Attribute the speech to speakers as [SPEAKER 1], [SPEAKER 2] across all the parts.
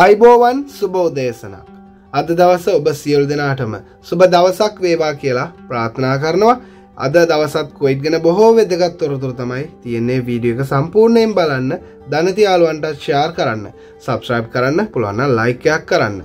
[SPEAKER 1] අයිබෝවන් සුබෝදේශනක් අද දවස ඔබ සියල් දෙනාටම සුබ දවසක් වේවා කියලා ප්‍රාථනා කරනවා අද දවසත් කොයිත් ගෙන බොහෝ වෙදගත් තොරතුර තමයි තියන්නේ වීඩිය එක සම්පූර්ණයෙන් බලන්න ධනතියාලුවන්ට ශයාර් කරන්න සබස්්‍රයිබ් කරන්න පුළුවන්න ලයිකයක් කරන්න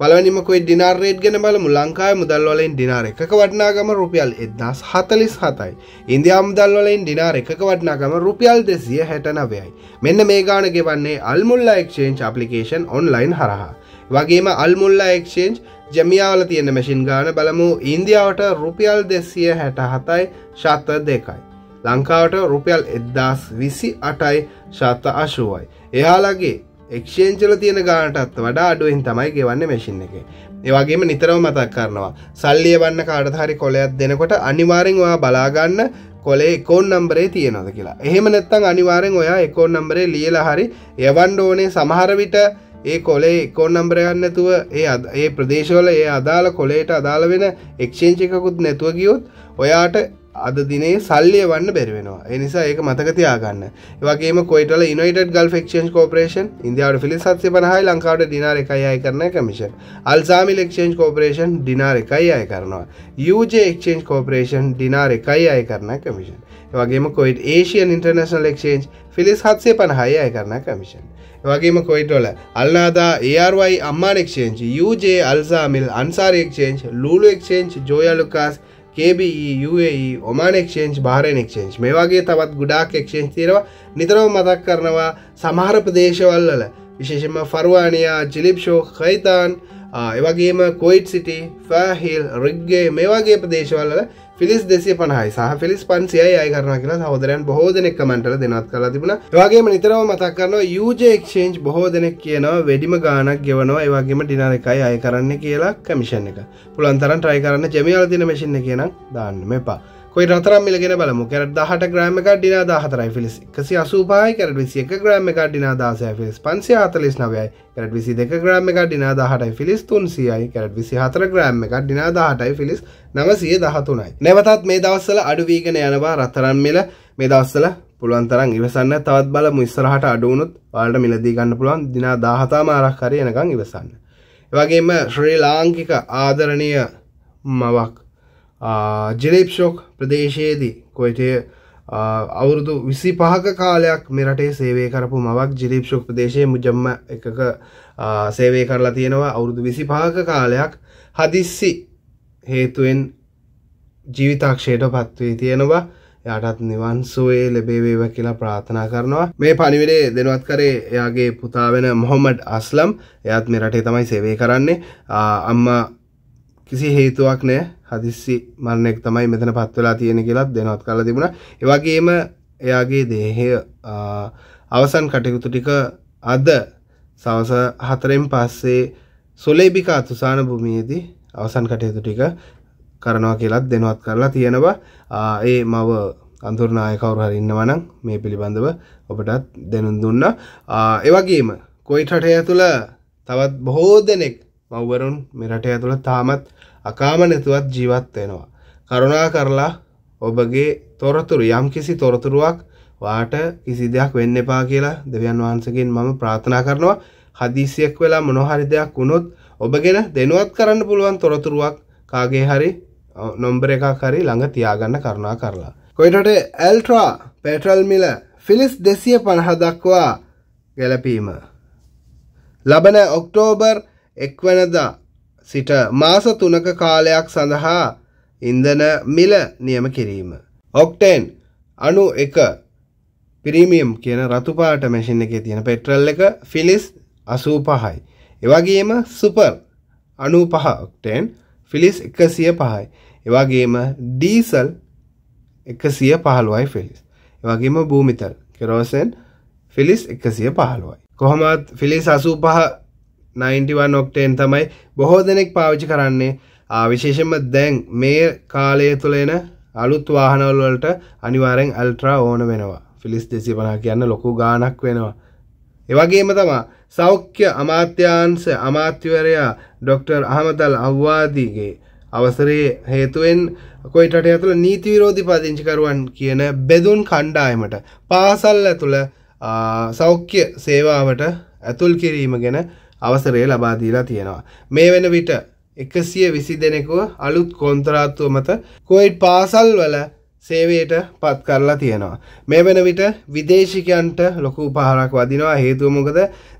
[SPEAKER 1] පලවනිම කොයි ඩිනාර් රේට් ගැන බලමු ලංකාව මුදල්වලින් ඩිනාර එකක වටනාගම රුපියල් එදස් හතලිස් හතයි ඉන්දයා මුදල්වලින් ඩිනාර එකක වටනාගම රුපියල් දෙසිය හැටනවයයි මෙන්න මේ ගාන ගෙවන්නේ අල්මුල්ලා එක්ෂේන්ච් අපපලිකේෂන් ඔන්ලයින් හරහා වගේම අල්මුල්ලා එක්ෂේන්ච් ජමියාවල තියෙන මැසින් ගාන බලමු ඉන්දියාවට රුපියල් දෙසිය හැට හතයි ශත දෙකයි. ලංකාවට රුපියල් එද්දාස් විසි අටයි ශත අශුවයි. එයාලගේ එක්ෂේන්චල තියෙන ගානටත් වඩා අඩුවෙන් තමයි ගෙවන්න මැසින් එක ඒවාගේම නිතරව මතක් කරනවා සල්ලිය වන්න කාඩ හරි කොලයක් දෙනකොට අනිවාරෙන් ඔයා බලාගන්න කොලේ එකෝන් නම්බරේ තියෙනද කියලා එහෙම නැත්තං අනිවාරෙන් ඔයා එකෝන් නම්බරේ ලියලා හරි යවන්ඩ ඕනේ සමහරවිට ඒ කොලේ එකොන් නම්බරයන්නතුව ඒ ඒ ප්‍රදේශවල ඒ අදාළ කොලේට අදාළ වෙන එක්ෂේංචිකකුත් නැතුව ගියොත් ඔයාට අද දිනේ සල්ලිය වන්න බැරිවෙනවා එනිසා ඒක මතකතියාගන්න වගේ කොයිටල ඉනට ගල් ක්ෂන් කෝපරේෂන් ඉන්දියාවට පිලිසත්ය පනහයි ලංකාවට දිනාර එකයි අය කරන කමිෂන් අල්සාමි ලක්ෂන් කෝපරේෂන් දිනාර එකයි අය කරනවා යජක්ෂන් කෝපරේෂන් දිනාර එකයි අය කරන කමිෂන් වගේම කොයිට ඒසියන් ඉන්ටර්නශනල් ක්ෂන් ෆිලිස් හත්සේ පනහයි අය කරන කමිෂන් වගේම කොයිටොල අල්ලාදා ඒRY අම්මානෙක්ෂේන්ච් යජ අල්සාමිල් අන්සාරක්ෂේන්ච් ලූලක්ෂේන්ච් ජෝයලුකාස් KBE UAE ඔමාන එක්ෂේන්ච් භාරයෙන් එක්ෂේන්ච් මේ වගේ තවත් ගුඩාක් එක්ෂේන්ච් තිරවා නිතරව මතක් කරනවා සමහර ප්‍රදේශවල්ලල විශේෂම ෆර්වානයා ජිලිප්ෂෝ කයිතාන් එවගේම කොයිට් සිටි ෆෑහිල් රිග්ගේ මේ වගේ ප්‍රදේශවල්ල පිලිස් දෙසිය පනහයි සහ පිලිස් පන්සියයි අය කරන කියලා සහෝදරයන් බොහෝ දෙනෙක් කමෙන්ටර දෙනවත් කරලා තිබුණා. ඒ වගේම නිතරම මතක් කරනවා UJ exchange බොහෝ දෙනෙක් කියනවා වැඩිම ගාණක් ගෙවනවා ඒ වගේම ඩිනර් එකයි අය කරන්න කියලා කමිෂන් එක. පුළුවන් තරම් try කරන්න ජෙමියල් දින මැෂින් එකේ නම් දාන්න මෙපා. කොයි රතරම් මිලගෙන බලමු කැට දහට ග්‍රම එක ඩිනා දාහතරයි ෆිලිස් එකසි අසූපායි කැට විසි එක ග්‍රම එක ඩිනා දාසය ෆිලිස් පන්සි අතලිස් නවයයි කැට විසි දෙක ග්‍රම එක ඩිනා දාහටයි ෆිලිස් තුන්සියයි කැට විසි හතර ග්‍රම එක ඩිනා දාහටයි ෆිලිස් නවසිය දහතුනයි නැවතත් මේ දවස්සල අඩුවීගෙන යනවා රතරන් මිල මේ දවස්සල පුළුවන්තරන් ඉවසන්න තවත් බල මුස්සරහට අඩුවනුත් වාලට මිලදී ගන්න පුළුවන් දිනා දාහතා මාරක්කරය එනකං ඉවසන්න. වගේම ශ්‍රී ලාංකික ආදරණය මවක් ජිලේප්ෂෝක් ප්‍රදේශයේදී කොයිටය අවුරුදු විසි පහක කාලයක් මෙරටේ සේවය කරපු මවක් ජිලිප්ෂෝක් ප්‍රදේශය මුජම්ම එකක සේවය කරලා තියෙනවා අවුරුදු විසි පහක කාලයක් හදිස්සි හේතුවෙන් ජීවිතක්ෂයට පත්වී තියෙනවා යාටත් නිවන්සුවේ ලැබේවේව කියලා ප්‍රාථනා කරනවා මේ පනිවිඩේ දෙනුවත් කරේ එයාගේ පුතා වෙන මොහොමඩ් අස්ලම් එයත් මෙරටේ තමයි සේවය කරන්නේ අම්මා කිසි හේතුවක් නෑ හදිස්සි මරණයක් තමයි මෙතන පත්වලා තියෙන කියලත් දෙනවත් කරලා තිබුණා. ඒ වගේම එයාගේ දේහය අවසන් කටයුතු ටික අද සවස හතරෙන් පස්සේ සොලේබිකා තුසාන භූමියේදී අවසන් කටයුතු ටික කරනවා කියලත් දෙනවත් කරලා තියෙනවා. ඒ මව අඳුරනාය කවුරු හරි ඉන්නවනම් මේ පිළිබඳව ඔබටත් දැනුම් දුන්නා. ඒ වගේම කොයිට් රටය තුළ තවත් බොහෝ දෙනෙක් මව්වරුන් මෙරට ඇතුළ තාමත් අකාම නැතුවත් ජීවත් වෙනවා. කරුණා කරලා ඔබගේ තොරතුරු යම් කිසි තොරතුරුවක් වාට කිසි දෙයක් වෙන්න එපා කියලා දෙවියන් වහන්සේගෙන් මම ප්‍රාර්ථනා කරනවා. හදිසියෙක් වෙලා මොනහරි දෙයක් වුණොත් ඔබගෙන දෙනුවත් කරන්න පුළුවන් තොරතුරුවක් කාගේ හරි නොම්බර එකක් හරි ළඟ තියාගන්න කරුණා කරලා. කොයිටට ඇල්ට්‍රා පෙට්‍රල් මිල ෆිලිස් දෙසිය පණහ දක්වා ගැලපීම. ලබන ඔක්ටෝබර් එක්වනදා සිට මාස තුනක කාලයක් සඳහා ඉන්ධන මිල නියම කිරීම. ඔක්ටේන් අනු එක පිරිමියම් කියන රතුපාට මැසින් එකේ තියෙන පෙට්‍රල් එක ෆිලිස් අසූ පහයි. එවගේම සුපර් අනු පහ ඔක්ටේන් ෆිලිස් එකසිය පහයි. එවගේම ඩීසල් එකසිය පහළුවයි ෆිලිස්. එවගේම භූමිතල් කෙරෝසෙන් ෆිලිස් එකසිය පහළුවයි. කොහොමත් ෆිලිස් අසූ පහ 91 ඔක්ටේන් තමයි බොහෝ දෙනෙක් පාවිච්චි කරන්නේ විශේෂම දැන් මේ කාලය තුළ එන අලුත් වාහනවල වලට අනිවාර්යෙන් අල්ට්‍රා ඕන වෙනවා ෆිලිස් 250 කියන්න ලොකු ගාණක් වෙනවා ඒ වගේම තමයි සෞඛ්‍ය අමාත්‍යාංශ අමාත්‍යවරයා ඩොක්ටර් අහමදල් අවවාදීගේ අවසරයේ හේතුවෙන් කොයිටට ඇතුළ නීති විරෝධී පදිංචිකරුවන් කියන බෙදුන් කණ්ඩායමට පාසල් ඇතුළ සෞඛ්‍ය සේවාවට ඇතුල් කිරීම ගැන අවසරය ලබා දීලා තියෙනවා. මේ වෙන විට 120 දෙනෙකුව අලුත් කොන්ත්‍රාත්තුව මත කොවිඩ් පාසල් වල සේවයට පත් කරලා තියෙනවා. මේ වෙන විට විදේශිකයන්ට ලොකු උපහාරයක් වදිනවා. හේතුව මොකද?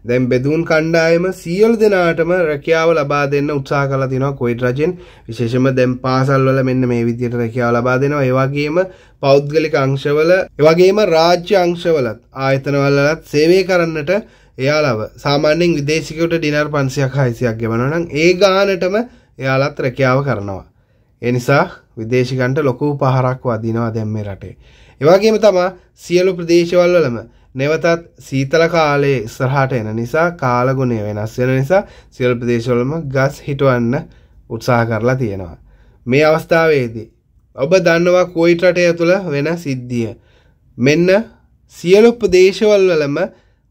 [SPEAKER 1] දැන් බෙදුම් කණ්ඩායම සියලු දෙනාටම රැකියාව ලබා දෙන්න උත්සාහ කරලා තිනවා කොවිඩ් රජෙන්. විශේෂයෙන්ම දැන් පාසල් වල මෙන්න මේ විදියට රැකියාව ලබා දෙනවා. ඒ වගේම පෞද්ගලික අංශවල, ඒ වගේම රාජ්‍ය අංශවලත් ආයතනවලත් සේවය කරන්නට එයාලව සාමාන්‍යෙන් විදේශිකට ඩිනර් පන්සියක් හයිසියක් ගෙවනනම් ඒ ගානටම එයාලත් රැකියාව කරනවා. එනිසා විදේශිකන්ට ලොකු පහරක් වදිනවා දැන් මේ රටේ. එවාගේම තමා සියලු ප්‍රදේශවල්වලම නැවතත් සීතල කාලයේ ඉස්සරහට එන නිසා කාලගුණය වෙනස් වෙන නිසා සියලු ප්‍රදේශවලම ගස් හිටවන්න උත්සාහ කරලා තියෙනවා. මේ අවස්ථාවේදී ඔබ දන්නවා කුවයිට් රටය තුළ වෙන සිද්ධිය. මෙන්න සියලු ප්‍රදේශවලම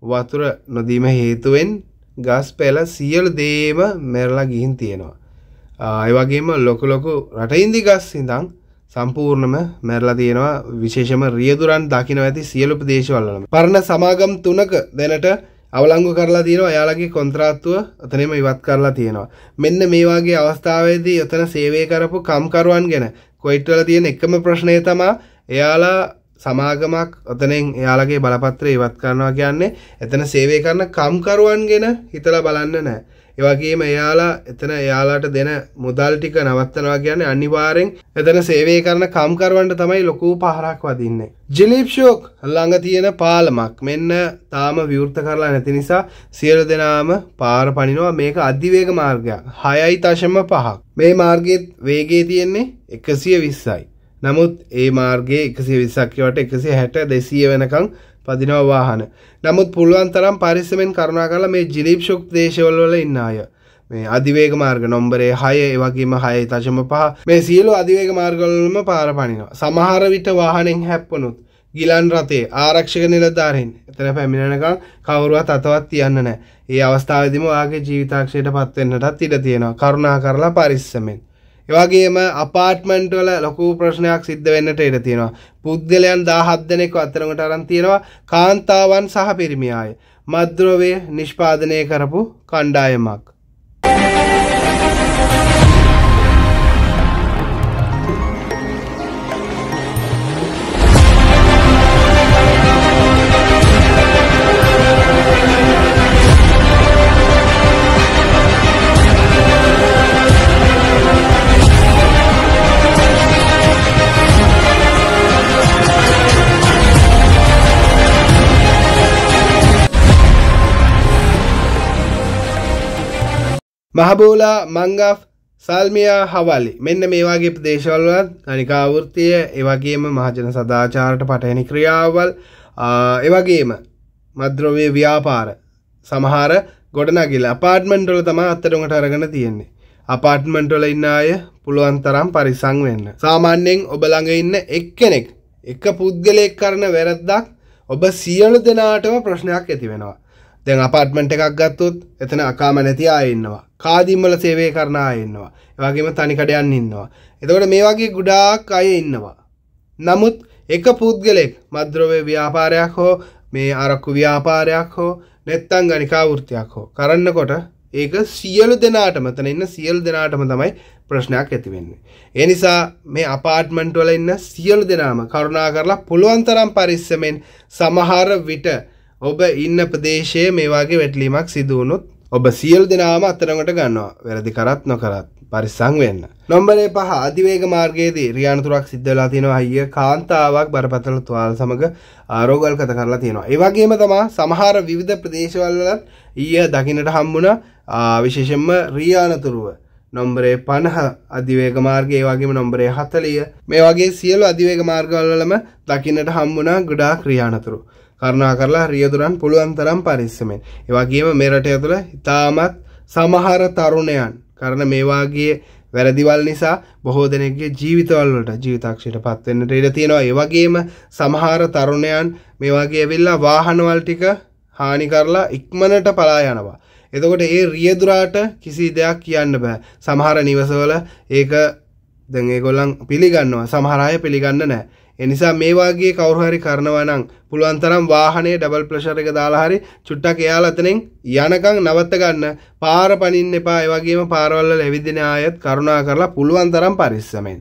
[SPEAKER 1] වතුර නොදීම හේතුවෙන් ගස් පැල සියලු දේම මැරලා ගිහින් තියෙනවා. ඒ වගේම ලොකු ලොකු රටින්දි ගස් ඉඳන් සම්පූර්ණම මැරලා තියෙනවා විශේෂම රියදුරන් දකින්න ඇති සියලු ප්‍රදේශවලම. පරණ සමාගම් තුනක දැනට අවලංගු කරලා තියෙනවා එයාලගේ කොන්ත්‍රාත්තුව එතනෙම ඉවත් කරලා තියෙනවා. මෙන්න මේ වගේ අවස්ථාවේදී එතන සේවය කරපු කම්කරුවන් ගැන කොයිට්වල තියෙන එකම ප්‍රශ්නය තමයි එයාලා සමාගමක් ඔතනෙන් එයාලගේ බලපත්‍රය ඉවත් කරනවා කියන්නේ එතන සේවය කරන කම්කරුවන් ගැන හිතලා බලන්න නෑ. ඒ වගේම එයාලා එතන එයාලාට දෙන මුදල් ටික නවත්තනවා කියන්නේ අනිවාර්යෙන් එතන සේවය කරන කම්කරුවන්ට තමයි ලොකු පහරක් වදින්නේ. ජිලීප් ෂෝක් ළඟ තියෙන පාලමක් මෙන්න තාම විවෘත කරලා නැති නිසා සියලු දෙනාම පාර පනිනවා මේක අධිවේග මාර්ගයක් 6.5ක්. මේ මාර්ගයේ වේගය තියෙන්නේ 120යි. නමුත් ඒ මාර්ගයේ එකසි විසක්කවට එකසි හැට දෙසීය වෙනකං පදිනව වාහන. නමුත් පුළුවන් තරම් පරිස්සමෙන් කරුණා කරලා මේ ජිලීප්ෂුක් දේශවල ඉන්න අය. මේ අධිවේග මාර්ග නොම්බරේ 6 ඒ වගේම 6.5 මේ සියලු අධිවේග මාර්ගවලම පාර පනිනවා. සමහර විට වාහනෙන් හැප්පුණොත් ගිලන් රතේ ආරක්ෂක නිලධාරීන් එතන පැමිණෙනකම් කවුරුවත් අතවත් තියන්න නැහැ. ඒ අවස්ථාවේදීම ඔයාගේ ජීවිතාක්ෂයට පත් වෙන්නටත් ඉඩ තියෙනවා. කරුණා කරලා පරිස්සමෙන් එවගේම අපාර්ට්මන්ට් වල ලොකු ප්‍රශ්නයක් සිද්ධ වෙන්නට ඉඩ තියෙනවා. පුද්ගලයන් 17 දෙනෙක් අතරමට අරන් තියෙනවා කාන්තාවන් සහ පිරිමි අය. මද්ද්‍රව්‍ය නිෂ්පාදනය කරපු කණ්ඩායමක්. මහබෝලා මංගා සල්මියා හවලි මෙන්න මේවාගේ ප්‍රදේශවල්වත් ගනිකාවෘත්තිය එවගේම මහජන සදාචාරට පටහැනි ක්‍රියාවල් එවගේම මද්‍රවය ව්‍යාපාර සමහර ගොඩනගිල අපාර්ට්මන්ටොල තම අත්තටකට අරගෙන තියෙන්නේ අපාර්ට්මන්ටොල ඉන්න අය පුළුවන් තරම් පරිසං වෙන්න සාමාන්‍යයෙන් ඔබළඟ ඉන්න එක්කෙනෙක් එක පුද්ගලයෙක් කරන වැරද්දක් ඔබ සියලු දෙනාටම ප්‍රශ්නයක් ඇති වෙනවා දැන් අපාර්ට්මන්ට් එකක් ගත්තොත් එතන අකාම නැති අය ඉන්නවා. කාදීම් වල සේවය කරන අය ඉන්නවා. ඒ වගේම තනිකඩයන් ඉන්නවා. එතකොට මේ වගේ ගොඩාක් අය ඉන්නවා. නමුත් එක පුද්ගලෙක් මද්‍රව්‍ය ව්‍යාපාරයක් හෝ මේ අරක්කු ව්‍යාපාරයක් හෝ නැත්තම් ගණිකා වෘත්තියක් හෝ කරන්නකොට ඒක සියලු දෙනාටම තන ඉන්න සියලු දෙනාටම තමයි ප්‍රශ්නයක් ඇති වෙන්නේ. ඒ නිසා මේ අපාර්ට්මන්ට් වල ඉන්න සියලු දෙනාම කරුණා කරලා පුළුවන් තරම් පරිස්සමෙන් සමහර විට ඔබ ඉන්න ප්‍රදේශයේ මේ වගේ වැටලීමක් සිදු වුණොත් ඔබ සියලු දෙනාම අතරමට ගන්නවා. වැරදි කරත් නොකරත් පරිස්සම් වෙන්න. නම්බරේ 5 අධිවේග මාර්ගයේදී රියානතුරක් සිද්ධ වෙලා තියෙනවා අයිය කාන්තාවක් බරපතල තුවාල සමග ආරෝගල්ගත කරලා තියෙනවා. ඒ වගේම තමයි සමහර විවිධ ප්‍රදේශවල ඊය දකින්නට හම්බුණා විශේෂයෙන්ම රියානතුරුව නොම්බරේ පණහ අධිවේග මාර්ගයේ වගේම නොම්බරේ හතලිය මේ වගේ සියලු අධිවේග මාර්ගවලම දකින්නට හම්බුණා ගොඩාක් ක්‍රියානතුරු. කරුණා කරලා රියදුරන් පුළුවන් තරම් පරිස්සමෙන්. ඒ වගේම මේ රටය තුළ ඉතාමත් සමහර තරුණයන් කරන මේ වාගේ වැරදිවල් නිසා බොහෝ දෙනෙක්ගේ ජීවිතවල් වලට ජීවිතාක්ෂයට පත් වෙන්නට ඉඩ තියෙනවා. ඒ වගේම සමහර තරුණයන් මේ වගේ ඇවිල්ලා වාහනවල ටික හානි කරලා ඉක්මනට පලා යනවා. එතකොට ඒ රියදුරාට කිසි දෙයක් කියන්න බෑ. සමහර නිවසවල ඒක දැන් ඒගොල්ලන් පිළිගන්නවා. සමහර අය පිළිගන්න නැහැ. එනිසා මේ වගේ කවුරු හරි කරනවා නම් පුළුවන් තරම් වාහනේ ඩබල් ප්‍රෙෂර් එක දාලා හරි චුට්ටක් එයාලා අතනින් යනකම් නවත්ත ගන්න පාර පනින්න එපා ඒ වගේම පාරවල් වල ඇවිදින අයත් කරුණා කරලා පුළුවන් තරම් පරිස්සමෙන්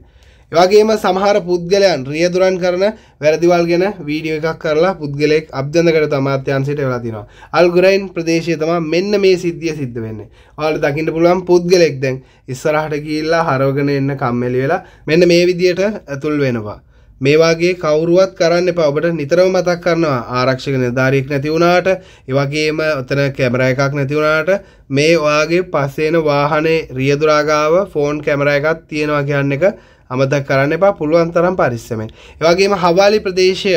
[SPEAKER 1] එවගේම සමහර පුද්ගලයන් රියදුරන් කරන වැරදිවල් ගැන වීඩියෝ එකක් කරලා පුද්ගලෙක් අබ්දන්දකට තමාත්‍යන්සිට වෙලා තිනවා. අල්ගුරයින් ප්‍රදේශය තමයි මෙන්න මේ සිද්ධිය සිද්ධ වෙන්නේ. ඔයාලට දකින්න පුළුවන් පුද්ගලෙක් දැන් ඉස්සරහට ගිහිල්ලා හරවගෙන එන්න කම්මැලි වෙලා මෙන්න මේ විදියට ඇතුල් වෙනවා. මේ වගේ කවුරුවත් කරන්න එපා. ඔබට නිතරම මතක් කරනවා ආරක්ෂක නිලධාරියෙක් නැති වුණාට, ඒ වගේම ඔතන කැමරා එකක් නැති වුණාට මේ ඔයාගේ පස්සේ එන වාහනේ රියදුරා ගාව ෆෝන් කැමරා එකක් තියෙනවා කියන එක අමතක කරන්න එපා. පුළුවන් තරම් පරිස්සමෙන්. ඒ වගේම හවාලි ප්‍රදේශය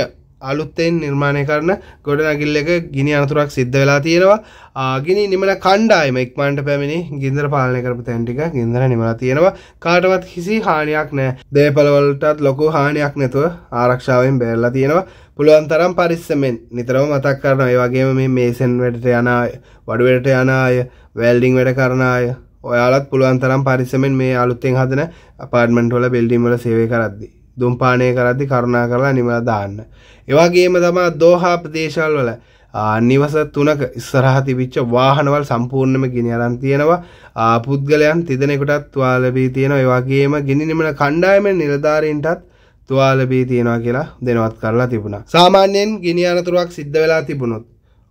[SPEAKER 1] අලුත්තෙන් නිර්මාණය කරන ගොඩනැගිල්ල එක ගිනි අනතුරක් සිද්ධ වෙලා තියෙනවා ගිනි නිමන කණ්ඩායම ඉක්මනට පැමිණි ගින්දර පාලනය කරපු තැන් ටික ගින්දර නිමලා තියෙනවා කාටවත් කිසි හානියක් නැහැ දේපළවලටත් ලොකු හානියක් නැතුව ආරක්ෂාවෙන් බේරලා තියෙනවා පුළුවන් තරම් පරිස්සමෙන් නිතරම මතක් කරනවා ඒ වගේම මේ මේසන් වැඩට යන අය වඩු වැඩට යන අය වෙල්ඩින් වැඩ කරන අය ඔයාලත් පුළුවන් තරම් පරිස්සමෙන් මේ අලුත්තෙන් හදන අපාර්ට්මන්ට් වල බිල්ඩින් වල සේවය කරද්දී දුම්පානය කරද්දි කරුණා කරලා නිමලා දාන්න. ඒ වගේම තමයි දෝහා ප්‍රදේශවල නිවස තුනක ඉස්සරහා තිබිච්ච වාහනවල සම්පූර්ණයෙන්ම ගිනි අරන් තියෙනවා. පුද්ගලයන් තිදෙනෙකුටත් තුවාල ලැබී තියෙනවා. ඒ වගේම ගිනි නිමන කණ්ඩායමේ නිලධාරීන්ටත් තුවාල ලැබී තියෙනවා කියලා දෙනවත් කරලා තිබුණා. සාමාන්‍යයෙන් ගිනි අනතුරක් සිද්ධ වෙලා තිබුණොත්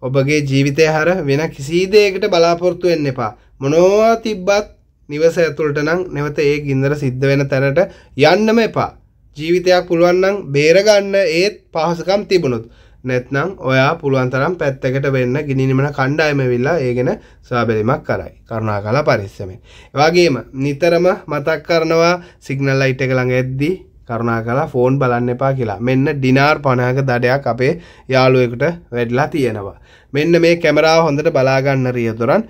[SPEAKER 1] ඔබගේ ජීවිතය හැර වෙන කිසි දෙයකට බලාපොරොත්තු වෙන්න එපා. මොනවා තිබ්බත් නිවස ඇතුළට නම් නැවත ඒ ගින්දර සිද්ධ වෙන තැනට යන්නම එපා. ජීවිතයක් පුළුවන් නම් බේරගන්න ඒත් පහසුකම් තිබුණොත් නැත්නම් ඔයා පුළුවන් තරම් පැත්තකට වෙන්න ගිනිනිමන කණ්ඩායම වෙලා ඒ ගැන සුවබැලීමක් කරයි කරුණාකරලා පරිස්සමෙන්. ඒ වගේම නිතරම මතක් කරනවා සිග්නල් ලයිට් එක ළඟ ඇද්දී කරුණා කලා ෆෝන් බලන්න එපා කියලා මෙන්න ඩිනාර් පණහක දඩයක් අපේ යාළුවෙකුට වැඩලා තියෙනවා. මෙන්න මේ කැමරාව හොඳට බලාගන්න රියතුරන්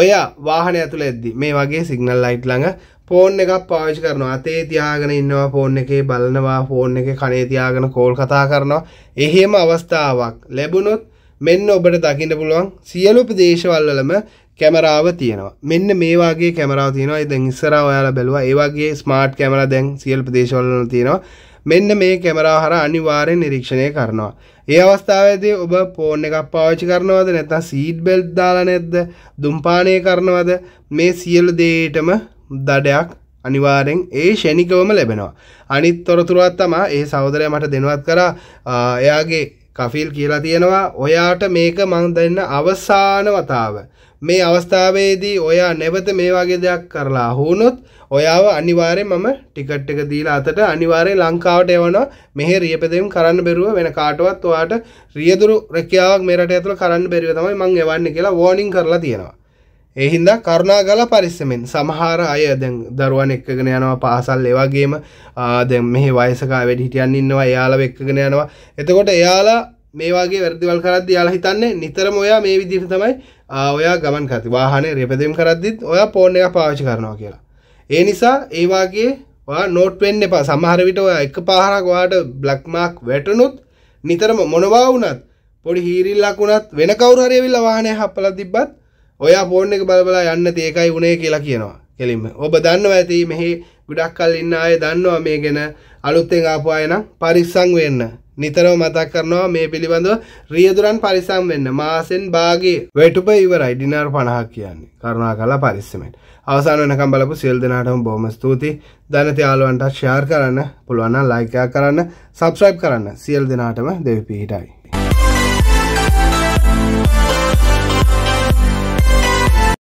[SPEAKER 1] ඔය වාහන ඇතුළ එද්දි මේ වගේ සිගනල් ලයිට් ළඟ ෆෝන් එකක් පාවිච් කරනවා අතේ තියාගෙන ඉන්නවා ෆෝන් එකේ බලනවා ෆෝන් එකේ කනේ තියාගෙන කෝල් කතා කරනවා එහෙම අවස්ථාවක් ලැබුණොත් මෙන්න ඔබට දකින්න පුළුවන් සියලු ප්‍රදේශවල්වලම කැමරාව තියෙනවා මෙන්න මේ වගේ කැමරාව තියෙනවා දැන් ඉස්සරහා ඔයාලා බැලුවා ඒ වගේ ස්මාර්ට් කැමරා දැන් සියලු ප්‍රදේශවලම තියෙනවා මෙන්න මේ කැමරාව හර අනිවාර්යෙන් නිරීක්ෂණය කරනවා. ඒ අවස්ථාවේදී ඔබ ෆෝන් එකක් පාවිච්චි කරනවද නැත්නම් සීට් බෙල්ට් දාලා නැද්ද? දුම්පානය කරනවද? මේ සියලු දේටම දඩයක් අනිවාරෙන් ඒ ෂණිකවම ලැබෙනවා අනිත් තොරතුරුවත් තමා ඒ සෞදරය මට දෙනවත් කරා එයාගේ කෆිල් කියලා තියෙනවා ඔයාට මේක මං දෙන්න අවසාන වතාව මේ අවස්ථාවේදී ඔයා නැවත මේ වගේ දෙයක් කරලා හුනොත් ඔයාව අනිවාරෙන් මම ටිකට් එක දීලා අතට අනිවාරයෙන් ලංකාවට එවනවා මෙහෙ රියපදෙම් කරන්න බැරුව වෙන කාටවත් ඔයාට රියදුරු රැකියාවක් මේ රට ඇතුළ කරන්න බැරිව තමයි මං එවන්නේ කියලා වෝනින් කරලා තියෙනවා එහින්දා කරුණා ගල පරිස්සමෙන් සමහර අය දැන් දරුවන් එක්කගෙන යනවා පාසල් ඒවාගේම දැන් මෙහි වයසකා වැඩ හිටියන් ඉන්නවා එයාලව එක්කගෙන යනවා එතකොට එයාලා මේ වගේ වැරදිවල් කරද්දි යාලා හිතන්නේ නිතරම ඔයා මේ විදිහට තමයි ඔයා ගමන් කරති වාහනේ රෙපදීම් කරද්දිත් ඔයා ෆෝන් එක පාවිච්චි කරනවා කියලා. ඒ නිසා ඒ වාගේ ඔයා නෝට් වෙන්න එපා. සමහර විට ඔයා එක පාරක් ඔයාට බ්ලැක් මාක් වැටුනොත් නිතරම මොනවා වුණත් පොඩි හීරිල්ලක් වුණත් වෙන කවුරු හරි ඇවිල්ලා වාහනේ හපලා තිබ්බත් ඔයා ෆෝන් එක බලබලා යන්න තේකයි උනේ කියලා කියනවා කෙලින්ම ඔබ දන්නවා ඇති මෙහි ගොඩක් කල් ඉන්න අය දන්නවා මේ ගැන අලුත්තෙන් ආපු අය නම් පරිස්සම් වෙන්න නිතරම මතක් කරනවා මේ පිළිබඳව රියදුරන් පරිස්සම් වෙන්න මාසෙන් භාගේ වැටුප ඉවරයි ඩිනර් 50ක් කියන්නේ කරුණාකරලා පරිස්සමෙන් අවසාන වෙනකම් බලපු සියලු දෙනාටම බොහොම ස්තුතියි දනති යාළුවන්ට ෂෙයාර් කරන්න පුළුවන් නම් ලයික් කරන්න සබ්ස්ක්‍රයිබ් කරන්න සියලු දෙනාටම දෙවි පිහිටයි